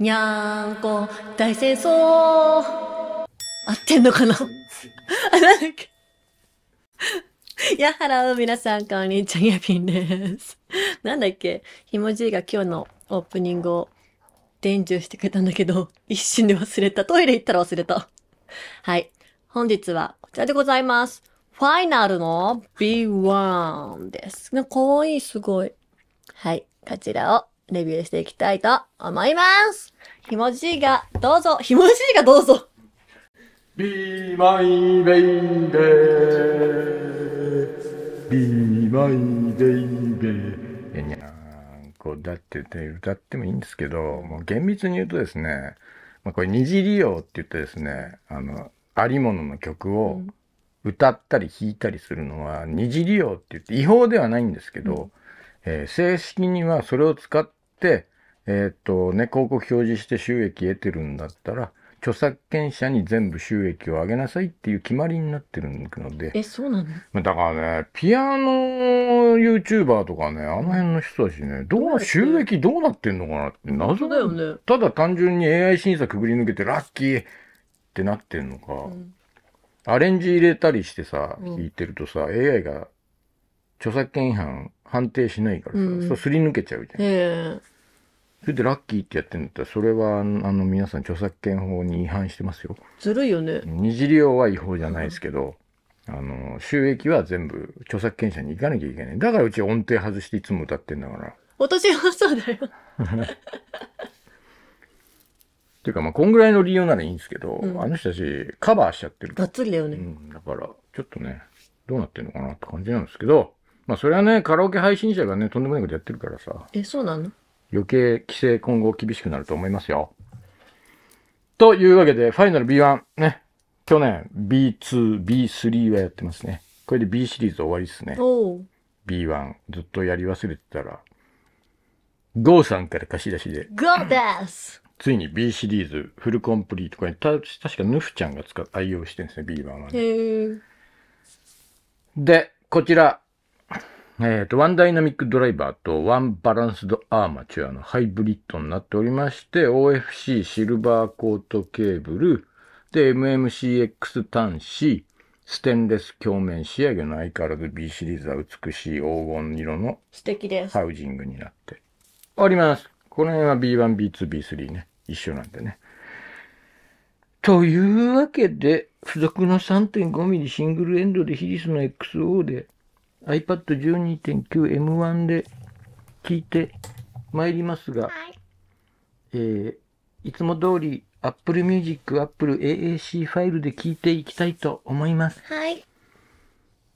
にゃーんこ大戦争合ってんのかな あ、なんだっけやはらう、皆さん、こんにちは、やぴんです。なんだっけひもじいが今日のオープニングを伝授してくれたんだけど、一瞬で忘れた。トイレ行ったら忘れた。はい。本日はこちらでございます。ファイナルの B1 です。かわいい、すごい。はい。こちらをレビューしていきたいと思いますひもじいがどうぞひもじいがどうぞ Be my baby Be my baby にゃにんこうだってて歌ってもいいんですけどもう厳密に言うとですね、まあ、これ二次利用って言ってですねあのありものの曲を歌ったり弾いたりするのは二次利用って言って違法ではないんですけど、うん、えー、正式にはそれを使って、えっ、とね、広告表示して収益得てるんだったら、著作権者に全部収益を上げなさいっていう決まりになってるので。え、そうなのだからね、ピアノ YouTuber とかね、あの辺の人たちね、どう、収益どうなってんのかなって謎だよね。ただ単純に AI 審査くぐり抜けてラッキーってなってんのか。うん、アレンジ入れたりしてさ、弾いてるとさ、うん、AI が著作権違反判定しないからさ、うん、そうすり抜けちゃうじゃん。えーそれでラッキーってやってんだったら、それは、あの、皆さん著作権法に違反してますよ。ずるいよね。二次利用は違法じゃないですけど、あの、収益は全部著作権者に行かなきゃいけない。だからうち音程外していつも歌ってんだから。私はそうだよ。っ ていうか、まあ、こんぐらいの理由ならいいんですけど、うん、あの人たちカバーしちゃってる。がっつりだよね。うん、だから、ちょっとね、どうなってんのかなって感じなんですけど、まあ、それはね、カラオケ配信者がね、とんでもないことやってるからさ。え、そうなの余計規制今後厳しくなると思いますよ。というわけで、ファイナル B1 ね。去年 B2、B3 はやってますね。これで B シリーズ終わりですね。B1 ずっとやり忘れてたら、GO さんから貸し出しで。GO ですついに B シリーズフルコンプリート。これた確かヌフちゃんが使愛用してるんですね、B1 はね。で、こちら、えっ、ー、と、ワンダイナミックドライバーとワンバランスドアーマチュアのハイブリッドになっておりまして、OFC シルバーコートケーブル、で、MMCX 端子、ステンレス鏡面仕上げの相変わらず B シリーズは美しい黄金色の素敵です。ハウジングになっております。この辺は B1、B2、B3 ね。一緒なんでね。というわけで、付属の 3.5mm シングルエンドでヒリスの XO で iPad12.9M1 で聞いてまいりますが、はい、えー、いつも通り Apple Music、Apple AAC ファイルで聞いていきたいと思います。はい。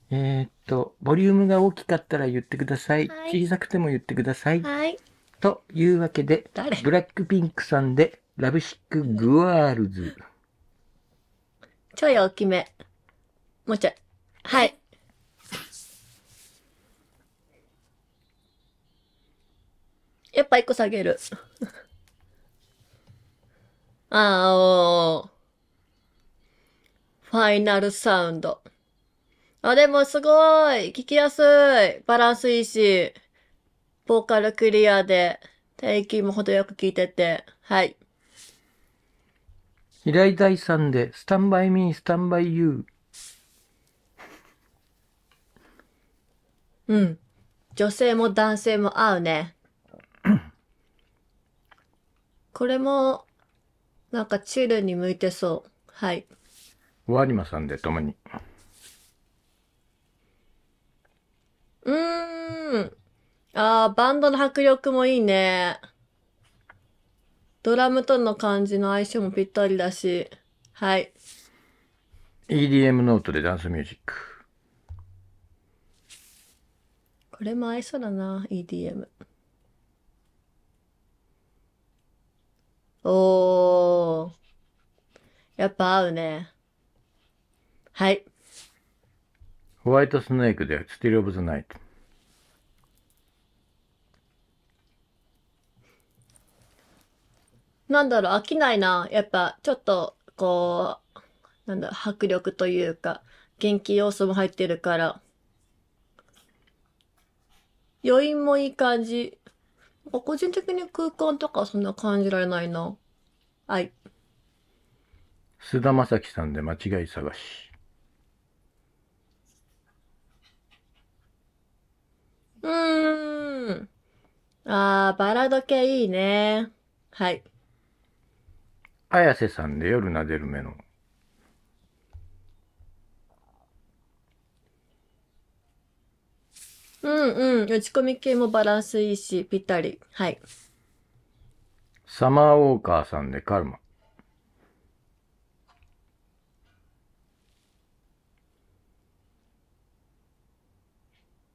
えっと、ボリュームが大きかったら言ってください。はい、小さくても言ってください。はい。というわけで、ブラックピンクさんで、ラブシック・グワールズ。ちょい大きめ。もうちょい。はい。やっぱ一個下げる。あおファイナルサウンド。あ、でもすごい聞きやすいバランスいいし、ボーカルクリアで、低域も程よく聞いてて、はい。平井大さんで、スタンバイミー、スタンバイユー。うん。女性も男性も合うね。これも、なんかチルに向いてそう。はい。ワニマさんで共に。うーん。ああ、バンドの迫力もいいね。ドラムとの感じの相性もぴったりだし。はい。EDM ノートでダンスミュージック。これも合いそうだな、EDM。おー。やっぱ合うね。はい。ホワイトスネークで、スティル・オブ・ザ・ナイト。なんだろう、飽きないな。やっぱ、ちょっと、こう、なんだ、迫力というか、元気要素も入ってるから。余韻もいい感じ。個人的に空間とかそんな感じられないな。はい。菅田さきさんで間違い探し。うーん。ああ、バラード系いいね。はい。綾瀬さんで夜なでる目の。うんうん。打ち込み系もバランスいいし、ぴったり。はい。サマーウォーカーさんでカルマ。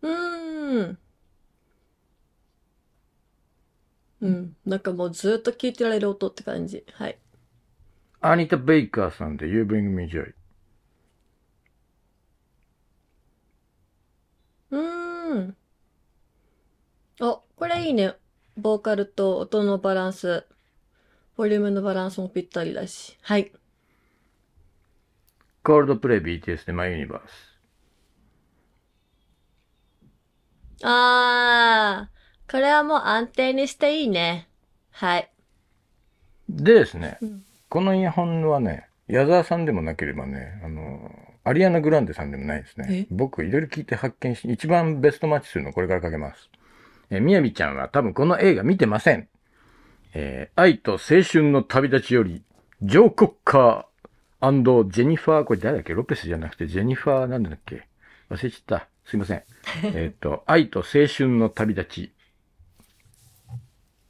うーん。うん。なんかもうずっと聞いてられる音って感じ。はい。アニタ・ベイカーさんで y o u Bring Me Joy。うん。これいいね。ボーカルと音のバランス。ボリュームのバランスもぴったりだし。はい。コールドプレイ BTS でマイユニバース。あー、これはもう安定にしていいね。はい。でですね、うん、このイヤホンはね、矢沢さんでもなければね、あのアリアナ・グランデさんでもないですね。僕、いろいろ聞いて発見し、一番ベストマッチするのこれからかけます。えみやびちゃんは多分この映画見てません。えー、愛と青春の旅立ちより、ジョー・コッカージェニファー、これ誰だっけロペスじゃなくてジェニファーなんだっけ忘れちゃった。すいません。えっと、愛と青春の旅立ち。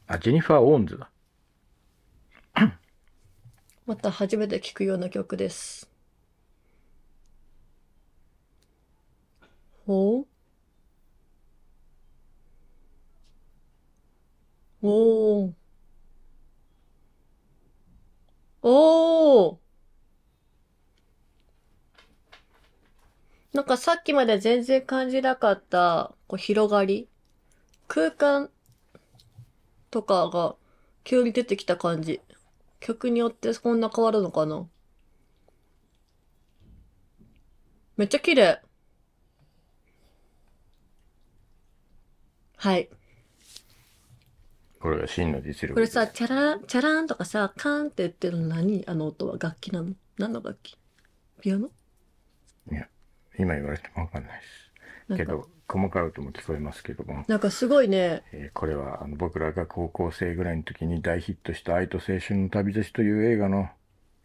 あ、ジェニファー・オーンズだ。また初めて聞くような曲です。おおおおなんかさっきまで全然感じなかった、こう広がり空間とかが急に出てきた感じ。曲によってそんな変わるのかなめっちゃ綺麗。はい。これが真の実力。これさ、チャラ、チャランとかさ、カーンって言ってるの何あの音は楽器なの何の楽器ピアノいや、今言われてもわかんないです。けど、細かい音も聞こえますけども、なんかすごいね、えーこれはあの僕らが高校生ぐらいの時に大ヒットした愛と青春の旅立ちという映画の、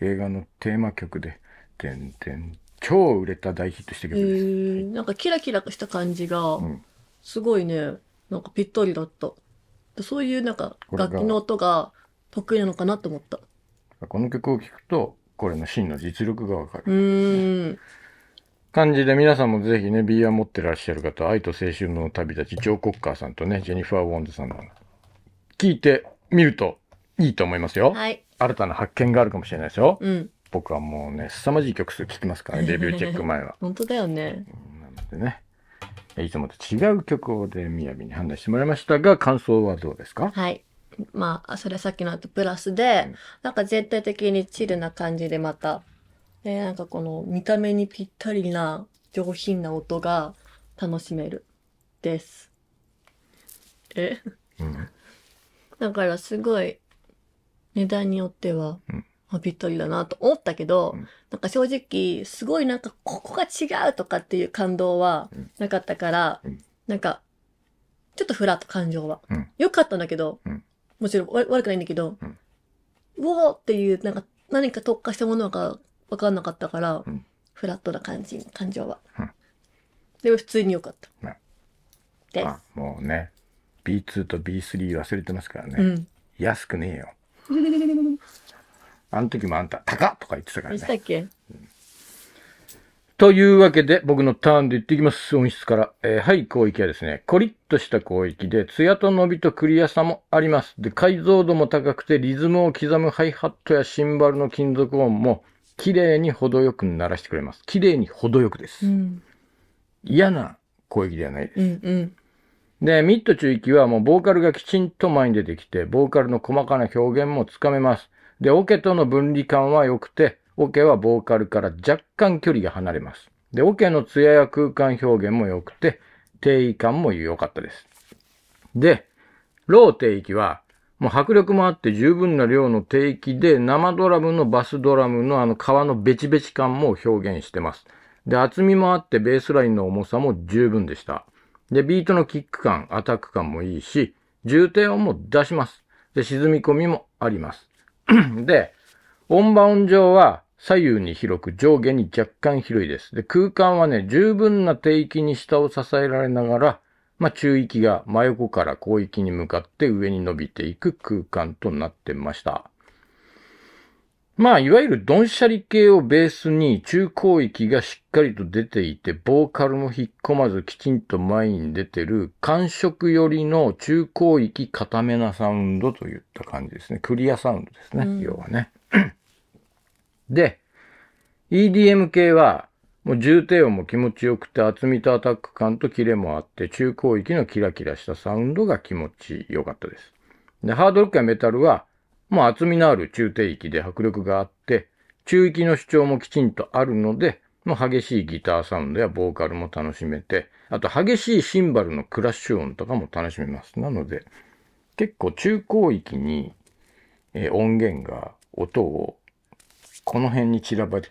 映画のテーマ曲で、てんてん、超売れた大ヒットした曲です。ー、なんかキラキラした感じがすごいね、なんかぴったりだった。そういうなんか楽器の音が得意なのかなと思った。この曲を聴くと、これの真の実力がわかうる。ーん。感じで皆さんもぜひね、B1 持ってらっしゃる方、愛と青春の旅立ち、ジョー・コッカーさんとね、ジェニファー・ウォンズさんの、聞いてみるといいと思いますよ。はい。新たな発見があるかもしれないですよ。うん。僕はもうね、凄まじい曲数聴きますからね、デビューチェック前は。本当だよね。なのでね、いつもと違う曲をでみやびに判断してもらいましたが、感想はどうですかはい。まあ、それさっきの後プラスで、うん、なんか絶対的にチルな感じでまた、で、なんかこの見た目にぴったりな上品な音が楽しめる。です。え、うん、だからすごい、値段によっては、うんあぴったりだなと思ったけど、うん、なんか正直、すごいなんか、ここが違うとかっていう感動はなかったから、うん、なんか、ちょっとフラット感情は。うん、よかったんだけど、もちろん悪くないんだけど、うおーっていう、なんか、何か特化したものが分かんなかったから、フラットな感じ、感情は。でも普通に良かった。です。もうね、B2 と B3 忘れてますからね。安くねえよ。あの時もあんた、高とか言ってたからね。したっけ、うん、というわけで、僕のターンで言っていきます。音質から。えー、はい、広域はですね、コリッとした広域で、ツヤと伸びとクリアさもあります。で、解像度も高くて、リズムを刻むハイハットやシンバルの金属音も、綺麗に程よく鳴らしてくれます。綺麗に程よくです。うん、嫌な攻撃ではないです。うんうんで、ミッド中域はもうボーカルがきちんと前に出てきて、ボーカルの細かな表現もつかめます。で、オ、ケとの分離感は良くて、オ、ケはボーカルから若干距離が離れます。で、オ、ケの艶や空間表現も良くて、定位感も良かったです。で、ロー定域は、もう迫力もあって十分な量の定域で、生ドラムのバスドラムのあの皮のベチベチ感も表現してます。で、厚みもあってベースラインの重さも十分でした。で、ビートのキック感、アタック感もいいし、重低音も出します。で、沈み込みもあります。で、オンバウン上は左右に広く上下に若干広いです。で、空間はね、十分な低域に下を支えられながら、まあ、中域が真横から広域に向かって上に伸びていく空間となってました。まあ、いわゆるドンシャリ系をベースに中高域がしっかりと出ていて、ボーカルも引っ込まずきちんと前に出てる、感触寄りの中高域固めなサウンドといった感じですね。クリアサウンドですね、うん、要はね。で、EDM 系は、もう重低音も気持ちよくて厚みとアタック感とキレもあって中高域のキラキラしたサウンドが気持ちよかったです。で、ハードロックやメタルはまあ、厚みのある中低域で迫力があって、中域の主張もきちんとあるので、もう激しいギターサウンドやボーカルも楽しめて、あと激しいシンバルのクラッシュ音とかも楽しめます。なので、結構中高域に、えー、音源が音をこの辺に散らばり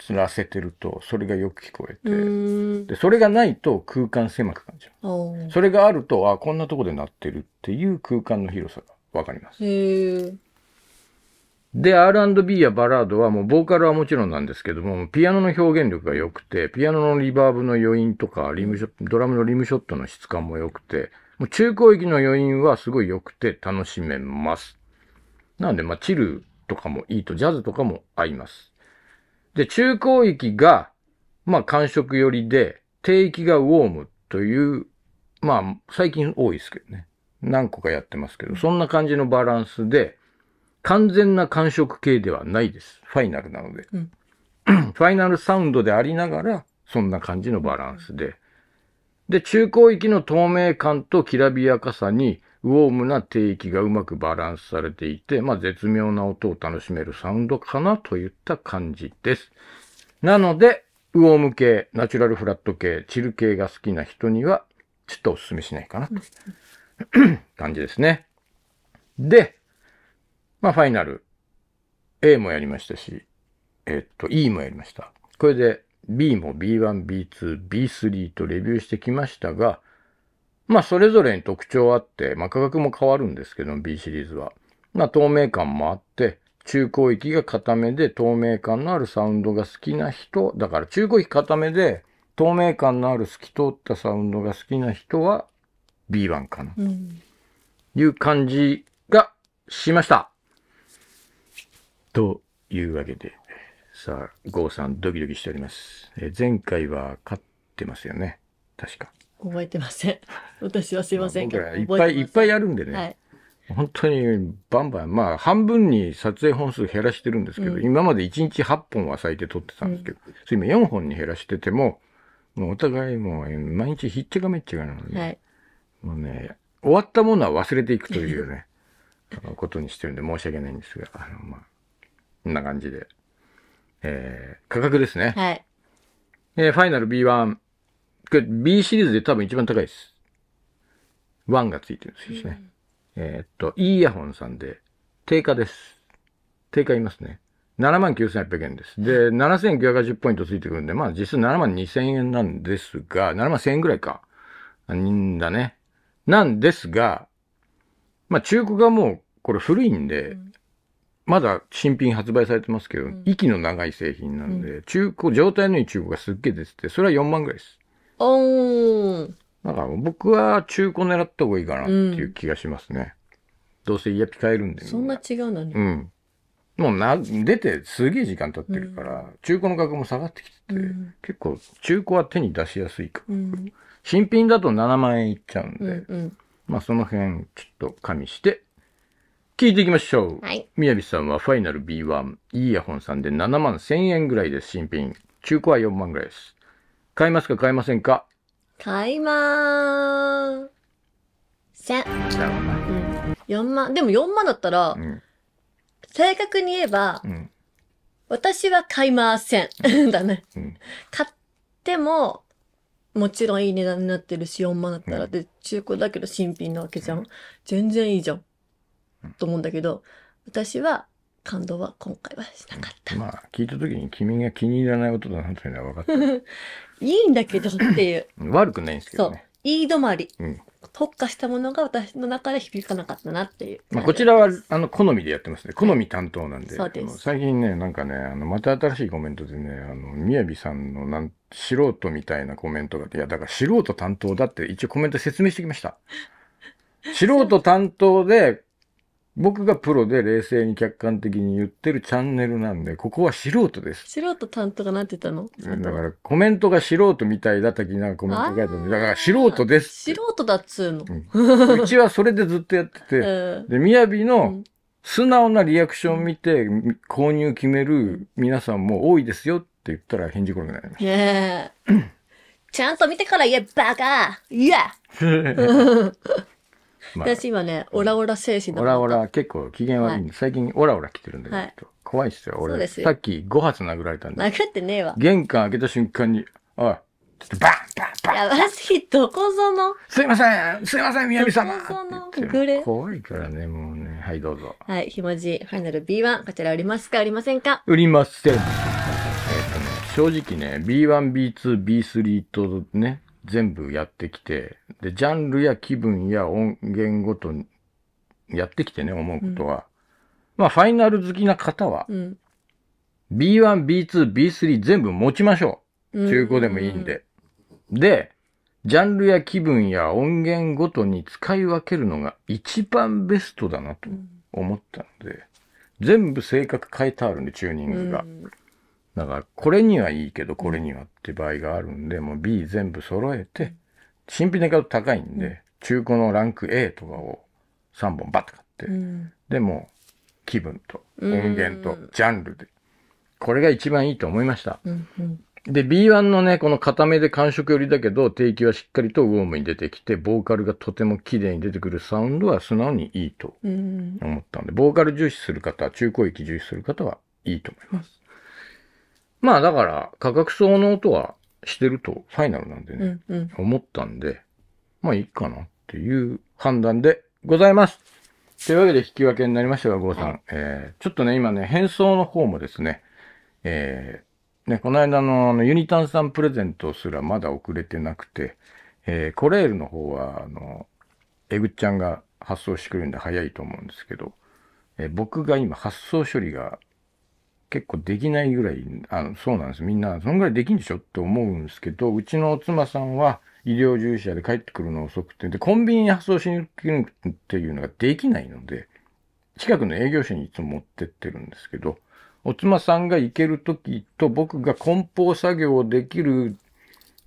散らせてるとそれがよく聞こえてでそれがないと空間狭く感じるそれがあるとあこんなとこで鳴ってるっていう空間の広さが分かります。で、R&B やバラードはもうボーカルはもちろんなんですけども、ピアノの表現力が良くて、ピアノのリバーブの余韻とか、リムショドラムのリムショットの質感も良くて、もう中高域の余韻はすごい良くて楽しめます。なんで、まあ、チルとかもいいと、ジャズとかも合います。で、中高域が、まあ、感触寄りで、低域がウォームという、まあ、最近多いですけどね。何個かやってますけど、そんな感じのバランスで、完全な感触系ではないです。ファイナルなので。うん、ファイナルサウンドでありながら、そんな感じのバランスで。で、中高域の透明感ときらびやかさに、ウォームな低域がうまくバランスされていて、まあ、絶妙な音を楽しめるサウンドかなといった感じです。なので、ウォーム系、ナチュラルフラット系、チル系が好きな人には、ちょっとお勧めしないかなと、感じですね。で、まあ、ファイナル。A もやりましたし、えっと、E もやりました。これで B も B1、B2、B3 とレビューしてきましたが、まあ、それぞれに特徴あって、まあ、価格も変わるんですけど、B シリーズは。まあ、透明感もあって、中高域が固めで透明感のあるサウンドが好きな人、だから中高域固めで透明感のある透き通ったサウンドが好きな人は B1 かな、うん、いう感じがしました。というわけで、さあ、郷さんドキドキしております。え前回は勝ってますよね。確か。覚えてません。私はすいませんけど。いっぱいいっぱいあるんでね。はい、本当にバンバン、まあ半分に撮影本数減らしてるんですけど、うん、今まで1日8本は最低撮ってたんですけど、うん、それ今4本に減らしてても、もうお互いもう毎日ひっちゃかめっちゃかなので、はい、もうね、終わったものは忘れていくというね、ことにしてるんで申し訳ないんですが、あのまあ、こんな感じで。えー、価格ですね。はい。えー、ファイナル B1。B シリーズで多分一番高いです。1がついてるんですね。うん、えっと、イヤホンさんで、定価です。定価いますね。79,800円です。で、7,980ポイントついてくるんで、まあ実質72,000円なんですが、71,000円ぐらいか。んだね。なんですが、まあ中古がもうこれ古いんで、うんまだ新品発売されてますけど、うん、息の長い製品なんで、うん、中古、状態のいい中古がすっげえ出てて、それは4万ぐらいです。おー。だから僕は中古狙った方がいいかなっていう気がしますね。うん、どうせイヤピ買えるんで。そんな違うのに。うん。もうな、出てすげえ時間経ってるから、中古の価格も下がってきてて、結構中古は手に出しやすいか、うん、新品だと7万円いっちゃうんで、うんうん、まあその辺ちょっと加味して聞いていきましょう。はい。みやびさんはファイナル B1、イヤホンさんで7万1000円ぐらいです、新品。中古は4万ぐらいです。買いますか買いませんか買いまーせん。4万。でも4万だったら、うん、正確に言えば、うん、私は買いません。だね、うん、買っても、もちろんいい値段になってるし、4万だったら、で、中古だけど新品なわけじゃん。全然いいじゃん。と思うんだけど、私は感動は今回はしなかった。まあ、聞いた時に君が気に入らない音だなというのは分かった。いいんだけどっていう。悪くないんですけど、ね、そう。いい止まり。うん、特化したものが私の中で響かなかったなっていう。まあ、こちらは、あの、好みでやってますね。好み担当なんで。はい、で最近ね、なんかね、あの、また新しいコメントでね、あの、みやびさんのなん、素人みたいなコメントが、いや、だから素人担当だって一応コメント説明してきました。素人担当で僕がプロで冷静に客観的に言ってるチャンネルなんで、ここは素人です。素人担当がなってたのだからコメントが素人みたいだったきなコメント書いてのだから素人です素人だっつうの。うちはそれでずっとやってて、うんで、みやびの素直なリアクション見て購入決める皆さんも多いですよって言ったら返事来なくなりましね ちゃんと見てから言え、バカいや まあ、私今ね、オラオラ精神だオラオラ、結構機嫌悪いんで、最近オラオラ来てるんだけど、はい、怖いっすよ、俺。さっき5発殴られたんで。殴ってねえわ。玄関開けた瞬間に、おい、バンバンバンやばすぎ、どこぞの。すいません、すいません、宮び様。どこぞのぐれ。怖いからね、もうね。はい、どうぞ。はい、ひもじ、ファイナル B1、こちらありますか、ありませんか売りません。えっとね、正直ね、B1、B2、B3 とね、全部やってきて、で、ジャンルや気分や音源ごとにやってきてね、思うことは。うん、まあ、ファイナル好きな方は、うん、B1、B2、B3 全部持ちましょう。中古でもいいんで。で、ジャンルや気分や音源ごとに使い分けるのが一番ベストだなと思ったので、全部性格変えてあるんで、チューニングが。だから、これにはいいけど、これにはって場合があるんで、もう B 全部揃えて、新品で買うと高いんで、中古のランク A とかを3本バッと買って、でも気分と音源とジャンルで、これが一番いいと思いました。で、B1 のね、この固めで感触寄りだけど、定期はしっかりとウォームに出てきて、ボーカルがとても綺麗に出てくるサウンドは素直にいいと思ったんで、ボーカル重視する方、中古域重視する方はいいと思います。まあだから、価格相の音はしてるとファイナルなんでね、うんうん、思ったんで、まあいいかなっていう判断でございます。というわけで引き分けになりましたが、郷さん。えー、ちょっとね、今ね、変装の方もですね、えー、ね、この間のあのユニタンさんプレゼントすらまだ遅れてなくて、えー、コレールの方は、あの、えぐっちゃんが発送してくれるんで早いと思うんですけど、えー、僕が今発送処理が結構できないぐらい、あの、そうなんです。みんな、そのぐらいできんでしょって思うんですけど、うちの妻さんは医療従事者で帰ってくるの遅くて、で、コンビニに発送しに行くっていうのができないので、近くの営業所にいつも持ってってるんですけど、お妻さんが行ける時と僕が梱包作業をできる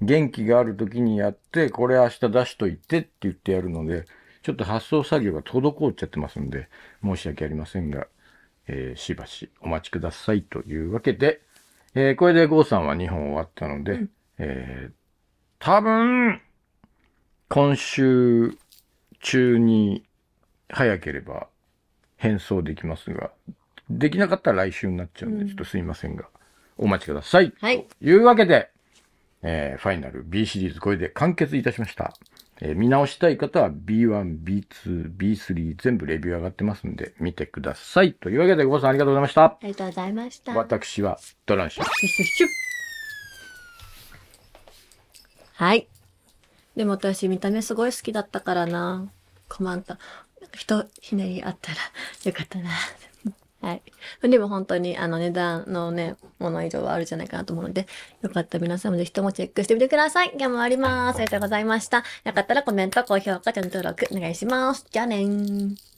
元気がある時にやって、これ明日出しといてって言ってやるので、ちょっと発送作業が滞っちゃってますんで、申し訳ありませんが、えー、しばしお待ちくださいというわけで、えー、これでゴーさんは2本終わったので、うん、えー、多分、今週中に早ければ変装できますが、できなかったら来週になっちゃうんで、ちょっとすいませんが、お待ちください。はい。というわけで、えー、ファイナル B シリーズこれで完結いたしました。えー、見直したい方は B1、B2、B3 全部レビュー上がってますんで見てください。というわけで、ごぼさんありがとうございました。ありがとうございました。私はドランシュ。はい。でも私見た目すごい好きだったからな。コマンタ。ひひねりあったらよかったな。はい。でも本当にあの値段のね、もの以上はあるじゃないかなと思うので、よかったら皆さんもぜひともチェックしてみてください。今日もあります。ありがとうございました。よかったらコメント、高評価、チャンネル登録お願いします。じゃあねー。